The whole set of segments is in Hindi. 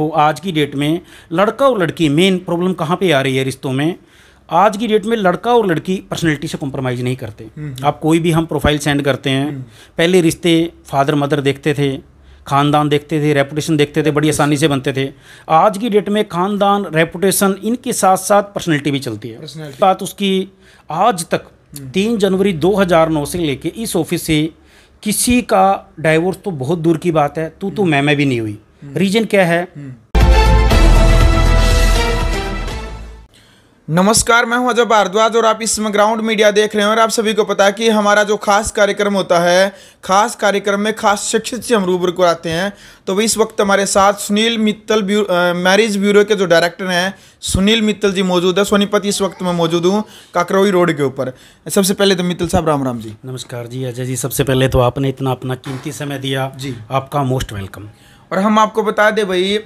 को आज की डेट में लड़का और लड़की मेन प्रॉब्लम कहाँ पे आ रही है रिश्तों में आज की डेट में लड़का और लड़की पर्सनैलिटी से कॉम्प्रोमाइज़ नहीं करते हम्म, हम्म। आप कोई भी हम प्रोफाइल सेंड करते हैं हम्म। पहले रिश्ते फादर मदर देखते थे खानदान देखते थे रेपुटेशन देखते थे बड़ी आसानी से बनते थे आज की डेट में खानदान रेपुटेशन इनके साथ साथ पर्सनैलिटी भी चलती है बात उसकी आज तक तीन जनवरी 2009 से लेके इस ऑफिस से किसी का डाइवोर्स तो बहुत दूर की बात है तू तो मैं मैं भी नहीं हुई रीजन हम्म। क्या है हम्म। नमस्कार मैं हूं अजय भारद्वाज और आप इस समय ग्राउंड मीडिया देख रहे हैं और आप सभी को पता है कि हमारा जो खास कार्यक्रम होता है खास कार्यक्रम में खास शिक्षित से हम रूबर को आते हैं तो इस वक्त हमारे साथ सुनील मित्तल ब्यू, मैरिज ब्यूरो के जो डायरेक्टर हैं सुनील मित्तल जी मौजूद है सोनीपत इस वक्त मैं मौजूद हूँ काकरोई रोड के ऊपर सबसे पहले तो मित्तल साहब राम राम जी नमस्कार जी अजय जी सबसे पहले तो आपने इतना अपना कीमती समय दिया जी आपका मोस्ट वेलकम और हम आपको बता दें भाई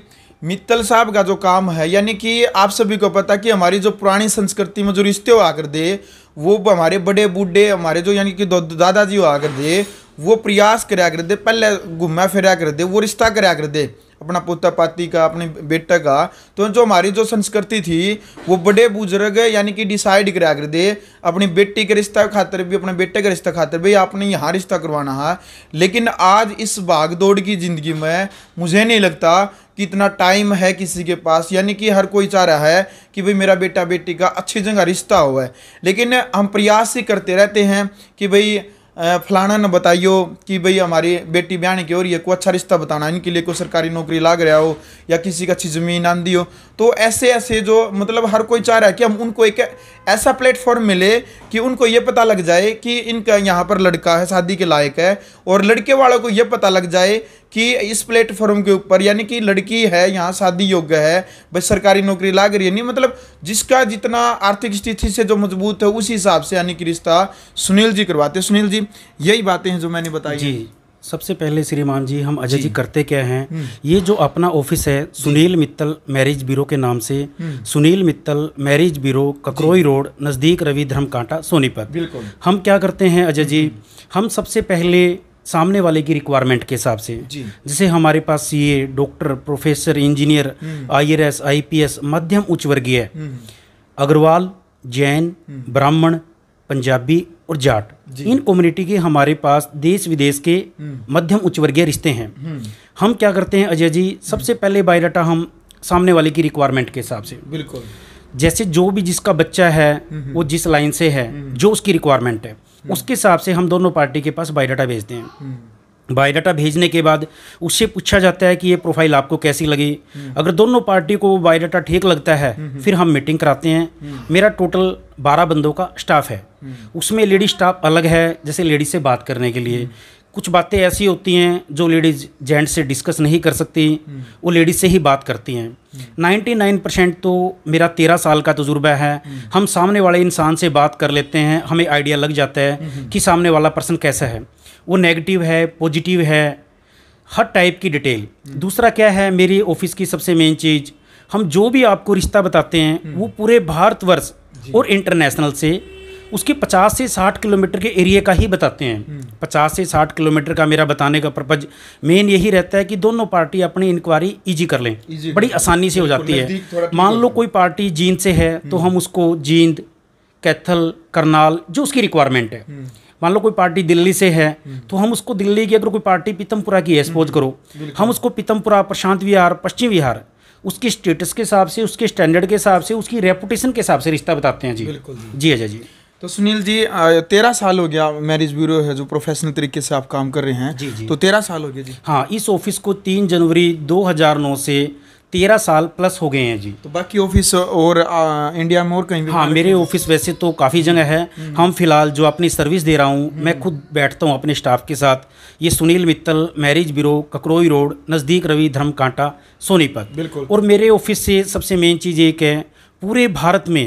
मित्तल साहब का जो काम है यानी कि आप सभी को पता कि हमारी जो पुरानी संस्कृति में जो रिश्ते हुआ कर दे वो हमारे बड़े बूढ़े हमारे जो यानी कि दादाजी हुआ कर दे वो प्रयास कराया कर दे पहले घूमा फिरा कर दे वो रिश्ता कराया कर दे अपना पोता पाती का अपने बेटे का तो जो हमारी जो संस्कृति थी वो बड़े बुजुर्ग यानी कि डिसाइड करा कर दे अपनी बेटी के रिश्ता खातर भी अपने बेटे का रिश्ता खातर भी आपने यहाँ रिश्ता करवाना है लेकिन आज इस भाग दौड़ की ज़िंदगी में मुझे नहीं लगता कि इतना टाइम है किसी के पास यानी कि हर कोई चाह रहा है कि भाई मेरा बेटा बेटी का अच्छी जगह रिश्ता हो लेकिन हम प्रयास ही करते रहते हैं कि भाई फलाना ने बताइयो कि भाई हमारी बेटी ब्याह की हो रही है कोई अच्छा रिश्ता बताना इनके लिए कोई सरकारी नौकरी लाग रहा हो या किसी की अच्छी ज़मीन आंदी हो तो ऐसे ऐसे जो मतलब हर कोई चाह रहा है कि हम उनको एक ऐसा प्लेटफॉर्म मिले कि उनको ये पता लग जाए कि इनका यहाँ पर लड़का है शादी के लायक है और लड़के वालों को ये पता लग जाए कि इस प्लेटफॉर्म के ऊपर यानी कि लड़की है यहाँ शादी योग्य है भाई सरकारी नौकरी लाग रही है नहीं मतलब जिसका जितना आर्थिक स्थिति से जो मजबूत है उसी हिसाब से यानी कि रिश्ता सुनील जी करवाते सुनील जी यही बातें हैं जो मैंने बताई जी सबसे पहले श्रीमान जी हम अजय जी, जी करते क्या हैं हम्म। ये जो अपना ऑफिस है सुनील मित्तल मैरिज ब्यूरो के नाम से हम्म। Sunil Mittal marriage bureau Kakroi road नज़दीक रवि धर्म कांटा सोनीपत हम क्या करते हैं अजय जी हम्म। हम सबसे पहले सामने वाले की रिक्वायरमेंट के हिसाब से जैसे हमारे पास a doctor professor engineer I R S I P S मध्यम उच्च वर्गीय हम्म। अग्रवाल जैन हम्म। ब्राह्मण पंजाबी और जाट इन कम्युनिटी के हमारे पास देश विदेश के हम्म। मध्यम उच्च वर्गीय रिश्ते हैं हम क्या करते हैं अजय जी सबसे पहले बायोडाटा हम सामने वाले की रिक्वायरमेंट के हिसाब से बिल्कुल जैसे जो भी जिसका बच्चा है वो जिस लाइन से है जो उसकी रिक्वायरमेंट है हम्म। उसके हिसाब से हम दोनों पार्टी के पास बायोडाटा भेजते हैं हम्म। बायोडाटा भेजने के बाद उससे पूछा जाता है कि ये प्रोफाइल आपको कैसी लगी हम्म। अगर दोनों पार्टी को वो बायोडाटा ठीक लगता है फिर हम मीटिंग कराते हैं मेरा टोटल बारह बंदों का स्टाफ है उसमें लेडी स्टाफ अलग है जैसे लेडी से बात करने के लिए कुछ बातें ऐसी होती हैं जो लेडीज़ जेंट्स से डिस्कस नहीं कर सकती वो लेडीज़ से ही बात करती हैं 99 परसेंट तो मेरा तेरह साल का तजुर्बा है हम सामने वाले इंसान से बात कर लेते हैं हमें आइडिया लग जाता है कि सामने वाला पर्सन कैसा है वो नेगेटिव है पॉजिटिव है हर टाइप की डिटेल दूसरा क्या है मेरी ऑफिस की सबसे मेन चीज़ हम जो भी आपको रिश्ता बताते हैं वो पूरे भारतवर्ष और इंटरनेशनल से उसके 50 से 60 किलोमीटर के एरिया का ही बताते हैं 50 हम्म। से 60 किलोमीटर का मेरा बताने का पर्पज मेन यही रहता है कि दोनों पार्टी अपनी इंक्वायरी इजी कर लें इजी बड़ी आसानी से हो जाती है मान लो कोई पार्टी जींद से है तो हम्म। हम उसको जींद कैथल करनाल जो उसकी रिक्वायरमेंट है हम्म। मान लो कोई पार्टी दिल्ली से है तो हम उसको दिल्ली की अगर कोई पार्टी पीतमपुरा की है सपोज करो हम उसको पीतमपुरा प्रशांत विहार पश्चिम विहार उसके स्टेटस के हिसाब से उसके स्टैंडर्ड के हिसाब से उसकी रेपुटेशन के हिसाब से रिश्ता बताते हैं जी जी अजय जी तो सुनील जी तेरह साल हो गया मैरिज ब्यूरो है जो प्रोफेशनल तरीके से आप काम कर रहे हैं जी जी तो तेरह साल हो गया जी हाँ इस ऑफिस को तीन जनवरी 2009 से तेरह साल प्लस हो गए हैं जी तो बाकी ऑफिस और आ, इंडिया में और कहीं भी हाँ मेरे ऑफिस वैसे तो काफ़ी जगह है हम्म। हम फिलहाल जो अपनी सर्विस दे रहा हूँ हम्म। मैं खुद बैठता हूँ अपने स्टाफ के साथ ये Sunil Mittal marriage bureau Kakroi road नज़दीक रवि धर्म कांटा सोनीपत बिल्कुल और मेरे ऑफिस से सबसे मेन चीज़ एक है पूरे भारत में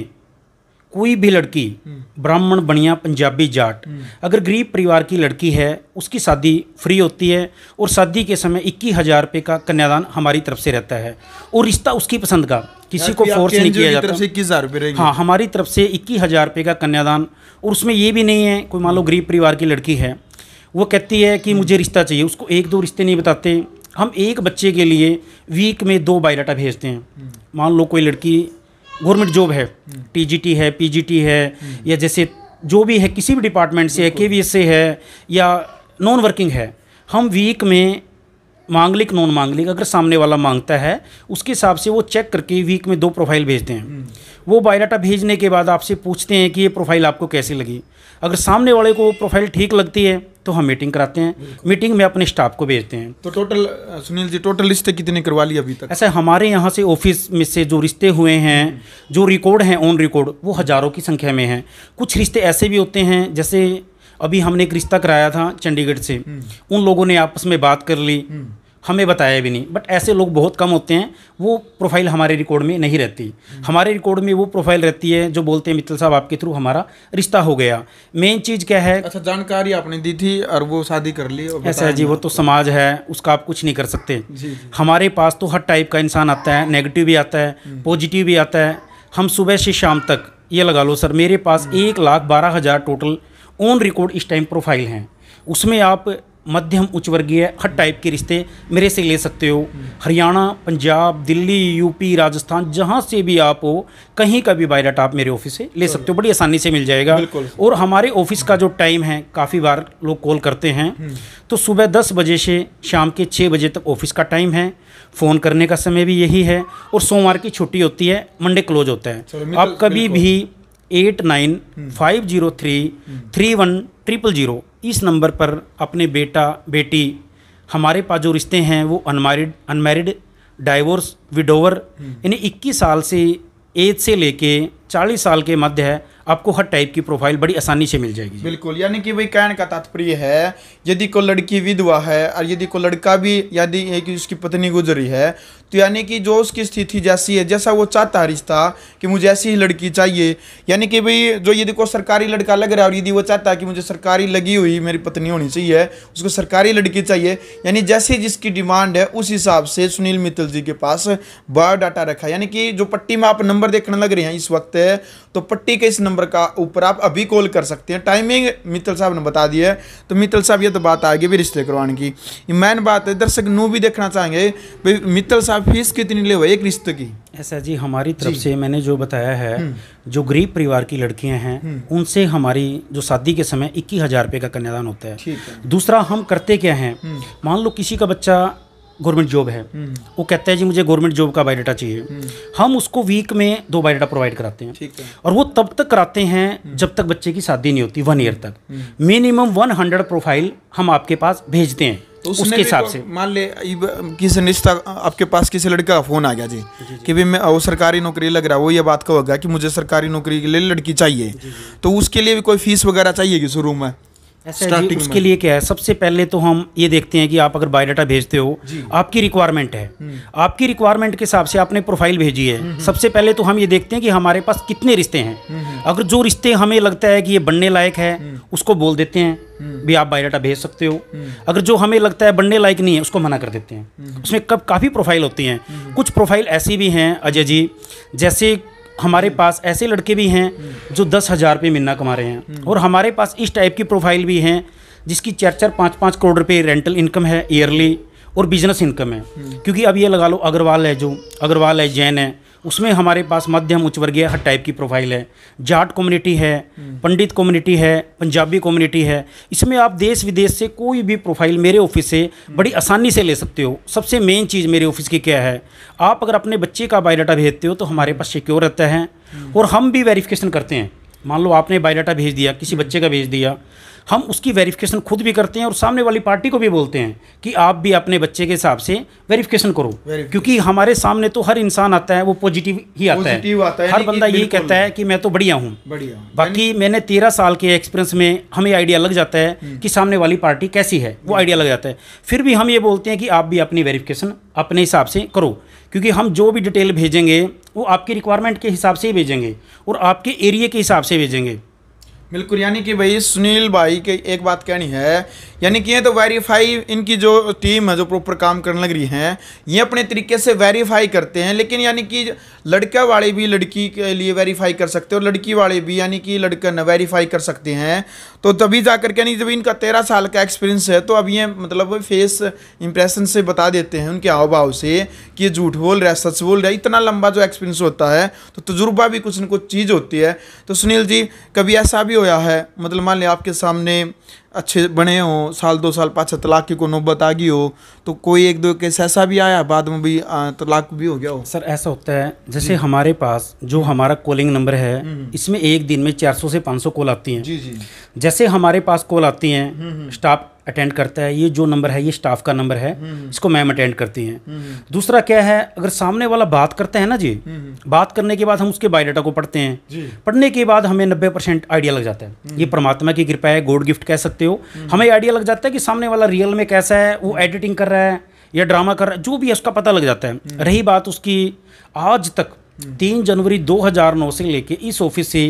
कोई भी लड़की हम्म। ब्राह्मण बनिया पंजाबी जाट हम्म। अगर गरीब परिवार की लड़की है उसकी शादी फ्री होती है और शादी के समय इक्कीस हज़ार रुपये का कन्यादान हमारी तरफ से रहता है और रिश्ता उसकी पसंद का किसी को फोर्स नहीं किया जाता इक्कीस हज़ार हाँ हमारी तरफ से इक्कीस हज़ार रुपये का कन्यादान और उसमें ये भी नहीं है कोई मान लो हम्म। गरीब परिवार की लड़की है वो कहती है कि मुझे रिश्ता चाहिए उसको एक दो रिश्ते नहीं बताते हम एक बच्चे के लिए वीक में दो बायोडाटा भेजते हैं मान लो कोई लड़की गवर्नमेंट जॉब है टीजीटी है पीजीटी है या जैसे जो भी है किसी भी डिपार्टमेंट से है के से है या नॉन वर्किंग है हम वीक में मांगलिक नॉन मांगलिक अगर सामने वाला मांगता है उसके हिसाब से वो चेक करके वीक में दो प्रोफाइल भेजते हैं वो बायोडाटा भेजने के बाद आपसे पूछते हैं कि ये प्रोफाइल आपको कैसी लगी अगर सामने वाले को प्रोफाइल ठीक लगती है तो हम मीटिंग कराते हैं मीटिंग में अपने स्टाफ को भेजते हैं तो टोटल सुनील जी टोटल रिश्ते कितने करवा लिए अभी तक ऐसा अच्छा, हमारे यहाँ से ऑफिस में से जो रिश्ते हुए हैं जो रिकॉर्ड हैं ऑन रिकॉर्ड वो हज़ारों की संख्या में हैं कुछ रिश्ते ऐसे भी होते हैं जैसे अभी हमने एक रिश्ता कराया था चंडीगढ़ से हम्म। उन लोगों ने आपस में बात कर ली हम्म। हमें बताया भी नहीं बट ऐसे लोग बहुत कम होते हैं वो प्रोफाइल हमारे रिकॉर्ड में नहीं रहती हमारे रिकॉर्ड में वो प्रोफाइल रहती है जो बोलते हैं मित्तल साहब आपके थ्रू हमारा रिश्ता हो गया मेन चीज़ क्या है अच्छा जानकारी आपने दी थी और वो शादी कर ली ऐसा है जी वो तो समाज है उसका आप कुछ नहीं कर सकते हमारे पास तो हर टाइप का इंसान आता है नेगेटिव भी आता है पॉजिटिव हम्म। भी आता है हम सुबह से शाम तक ये लगा लो सर मेरे पास हम्म। एक लाख बारह हज़ार टोटल ऑन रिकॉर्ड इस टाइम प्रोफाइल हैं उसमें आप मध्यम उच्च वर्गीय हर टाइप के रिश्ते मेरे से ले सकते हो हरियाणा पंजाब दिल्ली यूपी राजस्थान जहाँ से भी आप हो कहीं का भी बायोडाटा आप मेरे ऑफिस से ले सकते हो बड़ी आसानी से मिल जाएगा और हमारे ऑफिस का जो टाइम है काफ़ी बार लोग कॉल करते हैं हम्म। तो सुबह दस बजे से शाम के छः बजे तक ऑफिस का टाइम है फ़ोन करने का समय भी यही है और सोमवार की छुट्टी होती है मंडे क्लोज होता है आप कभी भी eight nine five zero three three one triple zero इस नंबर पर अपने बेटा बेटी हमारे पास जो रिश्ते हैं वो अनमारिड अनमेरिड डाइवोर्स विडोवर यानी 21 साल से एज से लेके 40 साल के मध्य है आपको हर टाइप की प्रोफाइल बड़ी आसानी से मिल जाएगी बिल्कुल यानी कि वही कहने का तात्पर्य है यदि कोई लड़की विधवा है और यदि कोई लड़का भी यदि कि उसकी पत्नी गुजरी है तो यानी कि जो उसकी स्थिति जैसी है जैसा वो चाहता है रिश्ता कि मुझे ऐसी ही लड़की चाहिए यानी कि भाई जो यदि को सरकारी लड़का लग रहा है और यदि वो चाहता है कि मुझे सरकारी लगी हुई मेरी पत्नी होनी चाहिए उसको सरकारी लड़की चाहिए यानी जैसी जिसकी डिमांड है उस हिसाब से सुनील मित्तल जी के पास बायोडाटा रखा यानी कि जो पट्टी में आप नंबर देखने लग रहे हैं इस वक्त है, तो पट्टी के इस नंबर का ऊपर आप अभी कॉल कर सकते हैं टाइमिंग मित्तल साहब ने बता दी है तो मित्तल साहब ये तो बात आएगी भी रिश्ते करवाने की मैन बात है दर्शक नू भी देखना चाहेंगे मित्तल साहब आप फीस कितनी ले एक रिश्ते की ऐसा जी हमारी तरफ से मैंने जो बताया है हम्म। जो गरीब परिवार की लड़कियां हैं हम्म। उनसे हमारी जो शादी के समय इक्कीस हजार रुपये का कन्यादान होता है, है। दूसरा हम करते क्या हैं हम्म। मान लो किसी का बच्चा गवर्नमेंट जॉब है वो कहता है जी मुझे गवर्नमेंट जॉब का बायोडाटा चाहिए हम उसको वीक में दो बायोडाटा प्रोवाइड कराते हैं ठीक है। और वो तब तक कराते हैं जब तक बच्चे की शादी नहीं होती वन ईयर तक मिनिमम वन हंड्रेड प्रोफाइल हम आपके पास भेजते हैं तो उसके हिसाब से मान ले किसी निश्चा आपके पास किसी लड़के का फ़ोन आ गया जी, जी, जी। कि भी मैं वो सरकारी नौकरी लग रहा है वो ये बात का होगा कि मुझे सरकारी नौकरी के लिए लड़की चाहिए तो उसके लिए भी कोई फीस वगैरह चाहिए कि शुरू में स्टार्टिंग उसके लिए क्या है सबसे पहले तो हम ये देखते हैं कि आप अगर बायोडाटा भेजते हो आपकी रिक्वायरमेंट है हम्म। आपकी रिक्वायरमेंट के हिसाब से आपने प्रोफाइल भेजी है हम्म, हम्म। सबसे पहले तो हम ये देखते हैं कि हमारे पास कितने रिश्ते हैं अगर जो रिश्ते हमें लगता है कि ये बनने लायक है उसको बोल देते हैं भी आप बायोडाटा भेज सकते हो अगर जो हमें लगता है बनने लायक नहीं है उसको मना कर देते हैं उसमें कब काफ़ी प्रोफाइल होती हैं कुछ प्रोफाइल ऐसी भी हैं अजय जी जैसे हमारे पास ऐसे लड़के भी हैं जो दस हज़ार रुपये महीना कमा रहे हैं हम्म। और हमारे पास इस टाइप की प्रोफाइल भी हैं जिसकी चार चार पाँच पाँच करोड़ रुपये रेंटल इनकम है ईयरली और बिजनेस इनकम है हम्म। क्योंकि अब ये लगा लो अग्रवाल है जो अग्रवाल है जैन है उसमें हमारे पास मध्यम उच्च वर्गीय हर टाइप की प्रोफाइल है जाट कम्युनिटी है हम्म। पंडित कम्युनिटी है पंजाबी कम्युनिटी है इसमें आप देश विदेश से कोई भी प्रोफाइल मेरे ऑफिस से हम्म। बड़ी आसानी से ले सकते हो सबसे मेन चीज़ मेरे ऑफिस की क्या है आप अगर अपने बच्चे का बायोडाटा भेजते हो तो हमारे पास सिक्योर रहता है हम्म। और हम भी वेरिफिकेशन करते हैं मान लो आपने बायोडाटा भेज दिया किसी बच्चे का भेज दिया हम उसकी वेरिफिकेशन खुद भी करते हैं और सामने वाली पार्टी को भी बोलते हैं कि आप भी अपने बच्चे के हिसाब से वेरिफिकेशन करो क्योंकि हमारे सामने तो हर इंसान आता है वो पॉजिटिव ही आता, है।, आता है हर बंदा यही कहता है कि मैं तो बढ़िया हूँ बाकी मैंने तेरह साल के एक्सपीरियंस में हमें आइडिया लग जाता है हम्म। कि सामने वाली पार्टी कैसी है वो आइडिया लग जाता है फिर भी हम ये बोलते हैं कि आप भी अपनी वेरिफिकेशन अपने हिसाब से करो क्योंकि हम जो भी डिटेल भेजेंगे वो आपकी रिक्वायरमेंट के हिसाब से ही भेजेंगे और आपके एरिए के हिसाब से भेजेंगे बिल्कुल यानी कि भाई सुनील भाई की एक बात कहनी है यानी कि ये तो वेरीफाई इनकी जो टीम है जो प्रॉपर काम करने लग रही है ये अपने तरीके से वेरीफाई करते हैं लेकिन यानी कि लड़का वाले भी लड़की के लिए वेरीफाई कर सकते हैं और लड़की वाले भी यानी कि न वेरीफाई कर सकते हैं तो तभी जा करके यानी जब इनका तेरह साल का एक्सपीरियंस है तो अब ये मतलब फेस इंप्रेशन से बता देते हैं उनके हाव भाव से कि ये झूठ बोल रहा है सच बोल रहा है इतना लंबा जो एक्सपीरियंस होता है तो तजुर्बा भी कुछ न कुछ चीज़ होती है तो सुनील जी कभी ऐसा भी होया है मतलब मान लिया आपके सामने अच्छे बने हों साल दो साल पाँच तलाक की कोई नौबत आ गई हो तो कोई एक दो केस ऐसा भी आया बाद में भी तलाक भी हो गया हो सर ऐसा होता है जैसे हमारे पास जो हमारा कॉलिंग नंबर है हम्म, हम्म। इसमें एक दिन में 400 से 500 कॉल आती हैं जी जी जैसे हमारे पास कॉल आती हैं हम्म, स्टाफ अटेंड करता है ये जो नंबर है ये स्टाफ का नंबर है इसको मैम अटेंड करती हैं दूसरा क्या है अगर सामने वाला बात करता है ना जी बात करने के बाद हम उसके बायोडाटा को पढ़ते हैं पढ़ने के बाद हमें नब्बे परसेंट आइडिया लग जाता है ये परमात्मा की कृपा है गोड गिफ्ट कह सकते हो हमें आइडिया लग जाता है कि सामने वाला रियल में कैसा है वो एडिटिंग कर रहा है या ड्रामा कर रहा है जो भी है उसका पता लग जाता है रही बात उसकी आज तक तीन जनवरी दो से लेके इस ऑफिस से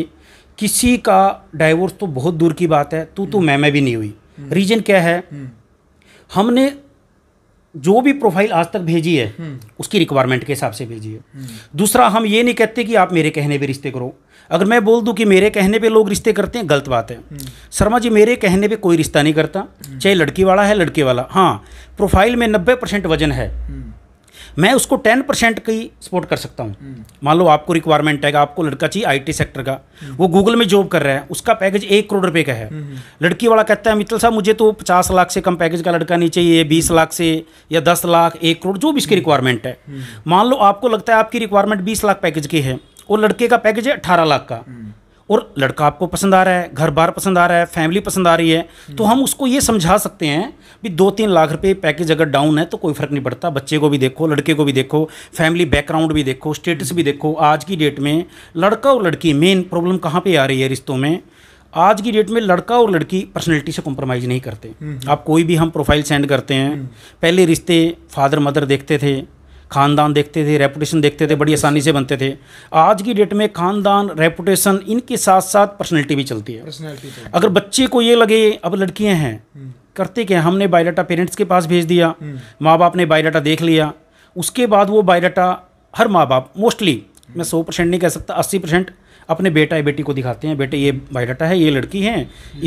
किसी का डाइवोर्स तो बहुत दूर की बात है तू तो मैं मैं भी नहीं हुई रीजन हम्म। क्या है हम्म। हमने जो भी प्रोफाइल आज तक भेजी है हम्म। उसकी रिक्वायरमेंट के हिसाब से भेजी है दूसरा हम ये नहीं कहते कि आप मेरे कहने पे रिश्ते करो अगर मैं बोल दूं कि मेरे कहने पे लोग रिश्ते करते हैं गलत बात है शर्मा जी मेरे कहने पे कोई रिश्ता नहीं करता चाहे लड़की वाला है लड़के वाला हाँ प्रोफाइल में नब्बे परसेंट वजन है मैं उसको टेन परसेंट की सपोर्ट कर सकता हूँ हम्म। मान लो आपको रिक्वायरमेंट है आपको लड़का चाहिए आईटी सेक्टर का हम्म। वो गूगल में जॉब कर रहा है उसका पैकेज एक करोड़ रुपए का है हम्म, लड़की वाला कहता है मित्तल साहब मुझे तो पचास लाख से कम पैकेज का लड़का नहीं चाहिए बीस लाख से या दस लाख एक करोड़ जो भी इसकी रिक्वायरमेंट है मान लो आपको लगता है आपकी रिक्वायरमेंट बीस लाख पैकेज की है और लड़के का पैकेज है अठारह लाख का और लड़का आपको पसंद आ रहा है घर बार पसंद आ रहा है फैमिली पसंद आ रही है तो हम्म। हम उसको ये समझा सकते हैं भी दो तीन लाख रुपए पैकेज अगर डाउन है तो कोई फ़र्क नहीं पड़ता बच्चे को भी देखो लड़के को भी देखो फैमिली बैकग्राउंड भी देखो स्टेटस भी देखो आज की डेट में लड़का और लड़की मेन प्रॉब्लम कहाँ पर आ रही है रिश्तों में आज की डेट में लड़का और लड़की पर्सनैलिटी से कॉम्प्रोमाइज़ नहीं करते हम्म, हम्म। आप कोई भी हम प्रोफाइल सेंड करते हैं पहले रिश्ते फादर मदर देखते थे खानदान देखते थे रेपुटेशन देखते थे बड़ी आसानी से बनते थे आज की डेट में खानदान रेपुटेशन इनके साथ साथ पर्सनैलिटी भी चलती है अगर बच्चे को ये लगे अब लड़कियाँ हैं हम्म। करते क्या हमने बायोडाटा पेरेंट्स के पास भेज दिया हम्म। माँ बाप ने बायोडाटा देख लिया उसके बाद वो बायोडाटा हर माँ बाप मोस्टली हम्म। मैं सौ परसेंट नहीं कह सकता अस्सी परसेंट अपने बेटा या बेटी को दिखाते हैं बेटे ये बायोडाटा है ये लड़की है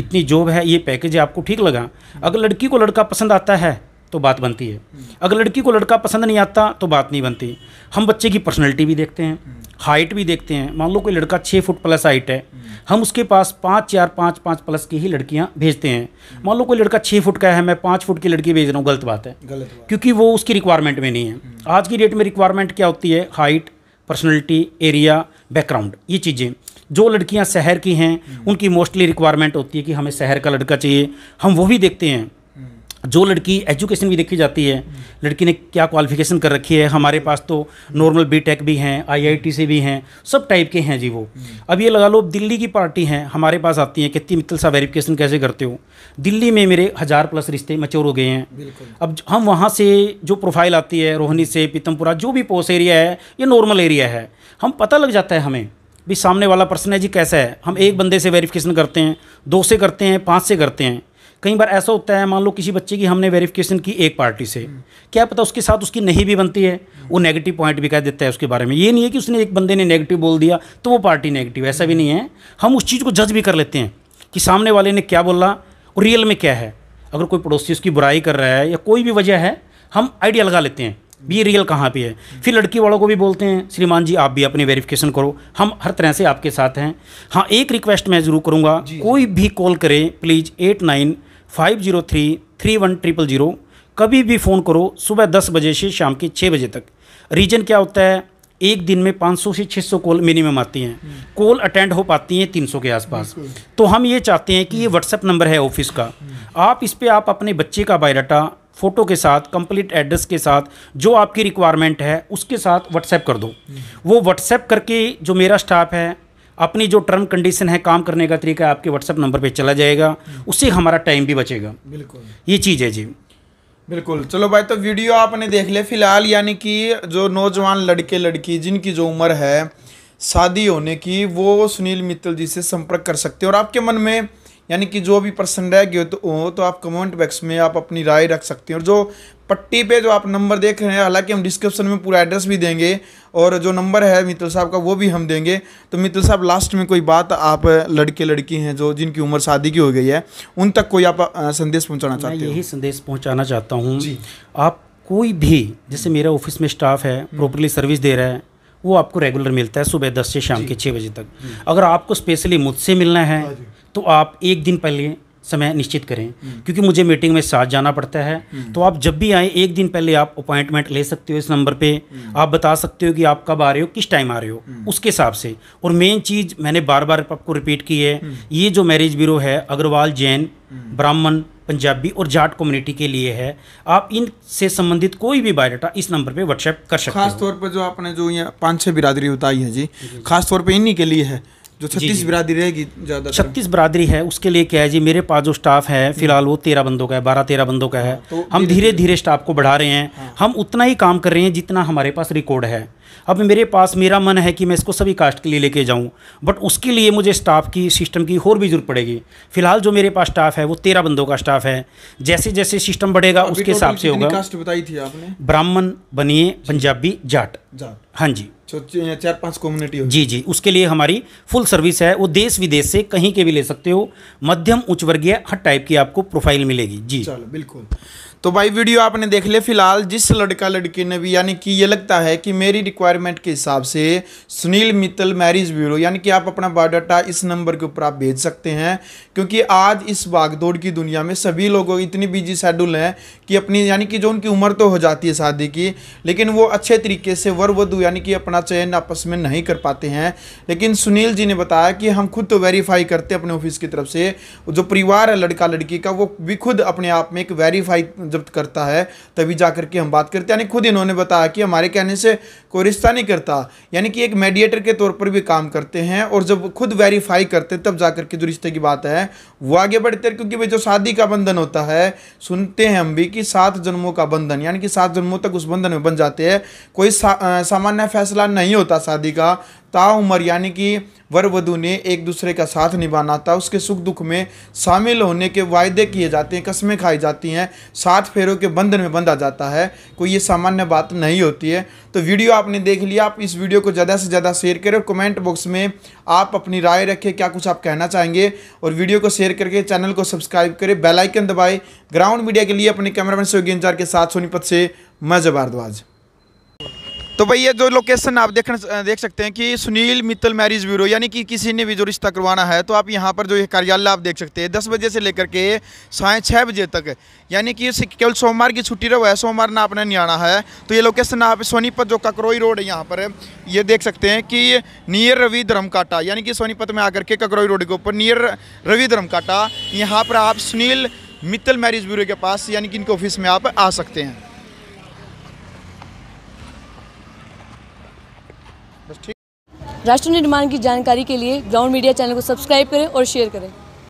इतनी जॉब है ये पैकेज है आपको ठीक लगा अगर लड़की को लड़का पसंद आता है तो बात बनती है अगर लड़की को लड़का पसंद नहीं आता तो बात नहीं बनती हम बच्चे की पर्सनैलिटी भी देखते हैं हाइट भी देखते हैं मान लो कोई लड़का छः फुट प्लस हाइट है हम उसके पास पाँच चार पाँच पाँच प्लस की ही लड़कियाँ भेजते हैं मान लो कोई लड़का छः फुट का है मैं पाँच फुट की लड़की भेज रहा हूँ गलत बात है गलत बात। क्योंकि वो उसकी रिक्वायरमेंट में नहीं है आज की डेट में रिक्वायरमेंट क्या होती है हाइट पर्सनैलिटी एरिया बैकग्राउंड ये चीज़ें जो लड़कियाँ शहर की हैं उनकी मोस्टली रिक्वायरमेंट होती है कि हमें शहर का लड़का चाहिए हम वो भी देखते हैं जो लड़की एजुकेशन भी देखी जाती है लड़की ने क्या क्वालिफिकेशन कर रखी है हमारे पास तो नॉर्मल बी टेक भी हैं आईआईटी से भी हैं सब टाइप के हैं जी वो अब ये लगा लो दिल्ली की पार्टी हैं हमारे पास आती हैं कितनी मित्तल सा वेरिफिकेशन कैसे करते हो दिल्ली में मेरे हज़ार प्लस रिश्ते मच्योर हो गए हैं अब हम वहाँ से जो प्रोफाइल आती है रोहनी से पीतमपुरा जो भी पोस्ट एरिया है ये नॉर्मल एरिया है हम पता लग जाता है हमें भी सामने वाला पर्सन है जी कैसा है हम एक बंदे से वेरिफिकेशन करते हैं दो से करते हैं पाँच से करते हैं कई बार ऐसा होता है मान लो किसी बच्चे की हमने वेरिफिकेशन की एक पार्टी से क्या पता उसके साथ उसकी नहीं भी बनती है वो नेगेटिव पॉइंट भी कह देता है उसके बारे में ये नहीं है कि उसने एक बंदे ने नेगेटिव बोल दिया तो वो पार्टी नेगेटिव ऐसा भी नहीं है हम उस चीज़ को जज भी कर लेते हैं कि सामने वाले ने क्या बोला और रियल में क्या है अगर कोई पड़ोसी उसकी बुराई कर रहा है या कोई भी वजह है हम आइडिया लगा लेते हैं भी रियल कहाँ पे है फिर लड़की वालों को भी बोलते हैं श्रीमान जी आप भी अपनी वेरिफिकेशन करो हम हर तरह से आपके साथ हैं हाँ एक रिक्वेस्ट मैं ज़रूर करूँगा कोई भी कॉल करें please eight nine five zero three three one triple zero कभी भी फ़ोन करो सुबह दस बजे से शाम के छः बजे तक रीजन क्या होता है एक दिन में 500 से 600 कॉल मिनिमम आती हैं हम्म। कॉल अटेंड हो पाती हैं 300 के आसपास तो हम ये चाहते हैं कि ये व्हाट्सएप हम्म। नंबर है ऑफिस का हम्म। आप इस पर आप अपने बच्चे का बायोडाटा फ़ोटो के साथ कंप्लीट एड्रेस के साथ जो आपकी रिक्वायरमेंट है उसके साथ व्हाट्सएप कर दो वो व्हाट्सएप करके जो मेरा स्टाफ है अपनी जो टर्म कंडीशन है काम करने का तरीका आपके व्हाट्सअप नंबर पर चला जाएगा उससे हमारा टाइम भी बचेगा बिल्कुल ये चीज़ है जी बिल्कुल चलो भाई तो वीडियो आपने देख लिया फिलहाल यानी कि जो नौजवान लड़के लड़की जिनकी जो उम्र है शादी होने की वो सुनील मित्तल जी से संपर्क कर सकते हैं और आपके मन में यानी कि जो भी प्रश्न रह गए तो हो तो, तो आप कमेंट बॉक्स में आप अपनी राय रख सकते हैं और जो पट्टी पे जो आप नंबर देख रहे हैं हालांकि हम डिस्क्रिप्शन में पूरा एड्रेस भी देंगे और जो नंबर है मित्र साहब का वो भी हम देंगे तो मित्र साहब लास्ट में कोई बात आप लड़के लड़की हैं जो जिनकी उम्र शादी की हो गई है उन तक कोई आप संदेश पहुँचाना चाहते हैं यही संदेश पहुँचाना चाहता हूँ आप कोई भी जैसे मेरा ऑफिस में स्टाफ है प्रॉपरली हम्म। सर्विस दे रहा है वो आपको रेगुलर मिलता है सुबह दस से शाम के छः बजे तक हम्म। अगर आपको स्पेशली मुझसे मिलना है हाँ तो आप एक दिन पहले समय निश्चित करें हम्म। क्योंकि मुझे मीटिंग में साथ जाना पड़ता है हम्म। तो आप जब भी आए एक दिन पहले आप अपॉइंटमेंट ले सकते हो इस नंबर पे हम्म। आप बता सकते हो कि आप कब आ रहे हो किस टाइम आ रहे हो उसके हिसाब से और मेन चीज़ मैंने बार बार आपको रिपीट की है ये जो मैरिज ब्यूरो है अग्रवाल जैन ब्राह्मण पंजाबी और जाट कम्युनिटी के लिए है आप इन से संबंधित कोई भी बायोडाटा इस नंबर पे व्हाट्सएप कर सकते हैं खास तौर पर जो आपने जो यहाँ पाँच छः बिरादरी बताई है जी, जी। खास तौर पर इन्हीं के लिए है जो छत्तीस बरादरी रहेगी ज़्यादा छत्तीस बरादरी है उसके लिए क्या है जी मेरे पास जो स्टाफ है हम्म। फिलहाल वो तेरह बंदों का है बारह तेरह बंदों का है हाँ, तो हम धीरे धीरे स्टाफ को बढ़ा रहे हैं हाँ। हम उतना ही काम कर रहे हैं जितना हमारे पास रिकॉर्ड है अब मेरे पास मेरा मन है कि मैं इसको सभी कास्ट के लिए लेके जाऊं बट उसके लिए मुझे स्टाफ की सिस्टम की और भी जरूरत पड़ेगी फिलहाल जो मेरे पास स्टाफ है वो तेरह बंदों का स्टाफ है जैसे जैसे सिस्टम बढ़ेगा उसके हिसाब से होगा कास्ट बताई थी आपने ब्राह्मण बनिए पंजाबी जाट जाट हाँ जी चार पांच कम्युनिटी जी जी उसके लिए हमारी फुल सर्विस है वो देश विदेश से कहीं के भी ले सकते हो मध्यम उच्च वर्गीय हर टाइप की आपको प्रोफाइल मिलेगी जी चलो बिल्कुल तो भाई वीडियो आपने देख ले फिलहाल जिस लड़का लड़की ने भी यानी कि ये लगता है कि मेरी रिक्वायरमेंट के हिसाब से सुनील मित्तल मैरिज ब्यूरो यानी कि आप अपना बायोडाटा इस नंबर के ऊपर आप भेज सकते हैं क्योंकि आज इस भागदौड़ की दुनिया में सभी लोगों इतनी बिजी शेड्यूल है कि अपनी यानी कि जो उनकी उम्र तो हो जाती है शादी की लेकिन वो अच्छे तरीके से वर वधु यानी कि अपना चयन आपस में नहीं कर पाते हैं लेकिन सुनील जी ने बताया कि हम खुद तो वेरीफाई करते अपने ऑफिस की तरफ से जो परिवार है लड़का लड़की का वो भी खुद अपने आप में एक वेरीफाई जब्त करता है तभी जा करके हम बात करते हैं यानी खुद इन्होंने बताया कि हमारे कहने से कोई रिश्ता नहीं करता यानी कि एक मेडिएटर के तौर पर भी काम करते हैं और जब खुद वेरीफाई करते हैं तब जा करके जो रिश्ते की बात है वो आगे बढ़ते क्योंकि भाई जो शादी का बंधन होता है सुनते हैं हम भी कि सात जन्मों का बंधन यानी कि सात जन्मों तक उस बंधन में बन जाते हैं कोई सामान्य फैसला नहीं होता शादी का ताउमर यानी कि वर वधु ने एक दूसरे का साथ निभाना था उसके सुख दुख में शामिल होने के वायदे किए जाते हैं कस्में खाई जाती हैं साथ सात फेरों के बंधन में बंधा जाता है कोई ये सामान्य बात नहीं होती है तो वीडियो आपने देख लिया आप इस वीडियो को ज़्यादा से ज़्यादा शेयर करें और कमेंट बॉक्स में आप अपनी राय रखें क्या कुछ आप कहना चाहेंगे और वीडियो को शेयर करके चैनल को सब्सक्राइब करें बेलाइकन दबाए ग्राउंड मीडिया के लिए अपने कैमरामैन सोगी इंजार के साथ सोनीपत से मैं जबारद्वाज़ तो भाई ये जो लोकेशन आप देख देख सकते हैं कि सुनील मित्तल मैरिज ब्यूरो यानी कि किसी ने भी जो रिश्ता करवाना है तो आप यहाँ पर जो ये कार्यालय आप देख सकते हैं दस बजे से लेकर के साढ़े छः बजे तक यानी कि केवल सोमवार की छुट्टी रहो है सोमवार ना आपने नहीं आना है तो ये लोकेशन आप सोनीपत जो ककरोई रोड है यहाँ पर ये देख सकते हैं कि नियर रवि धर्मकाटा यानी कि सोनीपत में आकर के ककरोई रोड के ऊपर नियर रवि धर्मकाटा यहाँ पर आप सुनील मित्तल मैरिज ब्यूरो के पास यानी कि इनके ऑफिस में आप आ सकते हैं राष्ट्र निर्माण की जानकारी के लिए ग्राउंड मीडिया चैनल को सब्सक्राइब करें और शेयर करें